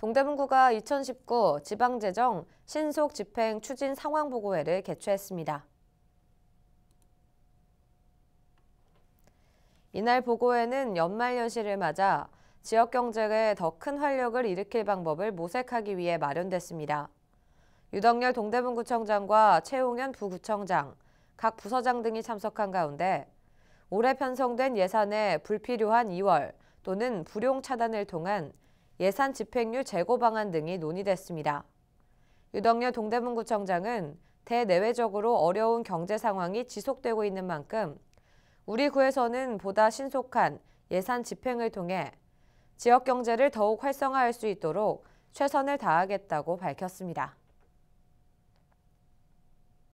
동대문구가 2019 지방재정 신속 집행 추진 상황 보고회를 개최했습니다. 이날 보고회는 연말연시를 맞아 지역 경제에 더 큰 활력을 일으킬 방법을 모색하기 위해 마련됐습니다. 유덕열 동대문구청장과 최홍현 부구청장, 각 부서장 등이 참석한 가운데 올해 편성된 예산에 불필요한 2월 또는 불용 차단을 통한 예산 집행률 제고 방안 등이 논의됐습니다. 유덕여 동대문구청장은 대내외적으로 어려운 경제 상황이 지속되고 있는 만큼 우리 구에서는 보다 신속한 예산 집행을 통해 지역 경제를 더욱 활성화할 수 있도록 최선을 다하겠다고 밝혔습니다.